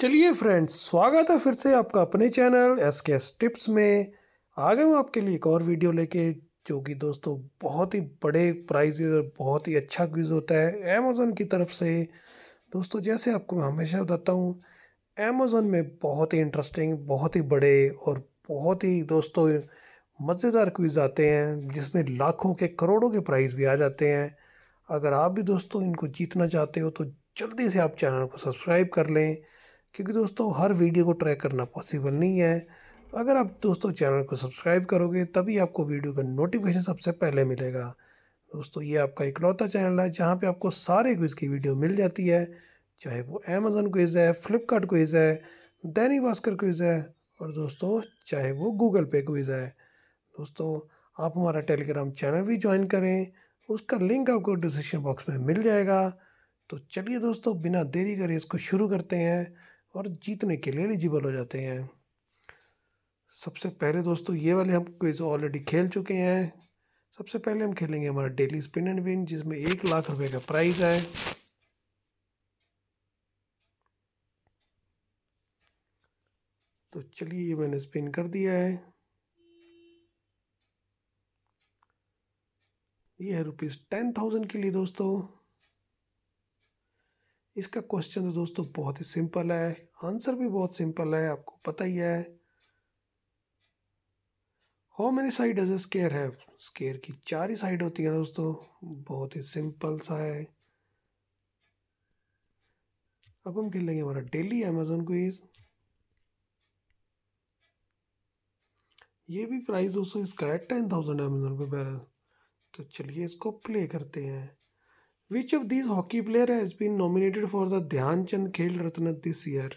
चलिए फ्रेंड्स स्वागत है फिर से आपका अपने channel S K S tips में आ गए हूँ आपके लिए एक और वीडियो लेके जो कि दोस्तों बहुत ही बड़े प्राइज और बहुत ही अच्छा क्विज़ होता है अमेज़ोन की तरफ से दोस्तों जैसे आपको मैं हमेशा बताता हूँ अमेज़ोन में बहुत ही इंटरेस्टिंग बहुत ही बड़े और बहुत ही दोस्तों मज़ेदार क्विज़ आते हैं जिसमें लाखों के करोड़ों के प्राइज़ भी आ जाते हैं अगर आप भी दोस्तों इनको जीतना चाहते हो तो जल्दी से आप चैनल को सब्सक्राइब कर लें क्योंकि दोस्तों हर वीडियो को ट्रैक करना पॉसिबल नहीं है अगर आप दोस्तों चैनल को सब्सक्राइब करोगे तभी आपको वीडियो का नोटिफिकेशन सबसे पहले मिलेगा दोस्तों ये आपका इकलौता चैनल है जहाँ पे आपको सारे क्विज़ की वीडियो मिल जाती है चाहे वो अमेजोन क्विज़ है फ्लिपकार्ट क्विज़ है दैनिक भास्कर क्विज़ है और दोस्तों चाहे वो गूगल पे क्विज़ है दोस्तों आप हमारा टेलीग्राम चैनल भी ज्वाइन करें उसका लिंक आपको डिस्क्रिप्शन बॉक्स में मिल जाएगा तो चलिए दोस्तों बिना देरी करे इसको शुरू करते हैं और जीतने के लिए एलिजिबल हो जाते हैं सबसे पहले दोस्तों ये वाले हम क्विज ऑलरेडी खेल चुके हैं सबसे पहले हम खेलेंगे हमारा डेली स्पिन एंड विन जिसमें एक लाख रुपए का प्राइज है तो चलिए ये मैंने स्पिन कर दिया है ये है रुपीज़ टेन थाउजेंड के लिए दोस्तों इसका क्वेश्चन तो दोस्तों बहुत ही सिंपल है आंसर भी बहुत सिंपल है आपको पता ही है how many side as a square है स्केयर की चार ही साइड होती है दोस्तों बहुत ही सिंपल सा है अब हम खेलेंगे हमारा डेली अमेजोन क्विज ये भी प्राइस दोस्तों इसका है टेन थाउजेंड अमेजोन पे बैलेंस तो चलिए इसको प्ले करते हैं Which of these hockey player has been nominated for the Dhyan Chand Khel Ratna this year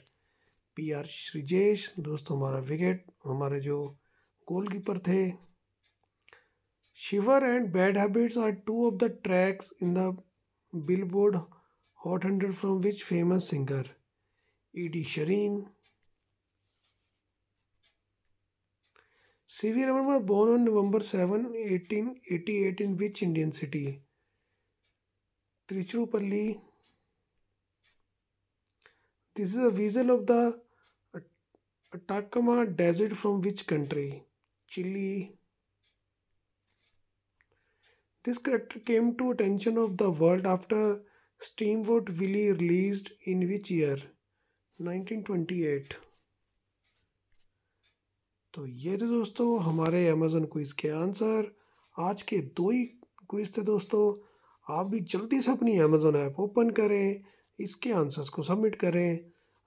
P R Sreejesh दोस्त हमारा विकेट हमारे जो गोलकीपर थे shiver and bad habits are two of the tracks in the billboard hot hundred from which famous singer Ed Sheeran C V Raman born on November seven eighteen eighty eight in which Indian city Tiruchirappalli. This is a visual of the Atacama Desert from which country? Chile. This character came to attention of the world after Steamboat Willie released in which year? 1928. तो ये थे दोस्तों हमारे Amazon quiz के answer आज के दो ही quiz थे दोस्तों आप भी जल्दी से अपनी अमेज़ोन ऐप ओपन करें इसके आंसर्स को सबमिट करें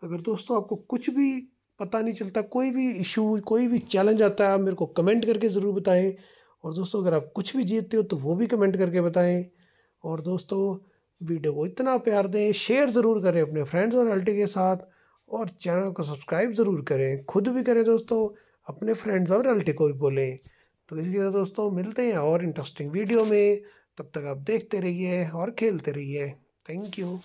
अगर दोस्तों आपको कुछ भी पता नहीं चलता कोई भी इशू कोई भी चैलेंज आता है आप मेरे को कमेंट करके ज़रूर बताएं और दोस्तों अगर आप कुछ भी जीतते हो तो वो भी कमेंट करके बताएं और दोस्तों वीडियो को इतना प्यार दें शेयर ज़रूर करें अपने फ्रेंड्स और रिलेटिव के साथ और चैनल को सब्सक्राइब ज़रूर करें खुद भी करें दोस्तों अपने फ्रेंड्स और रिलेटिव को भी बोलें तो इसके साथ दोस्तों मिलते हैं और इंटरेस्टिंग वीडियो में तब तक आप देखते रहिए और खेलते रहिए थैंक यू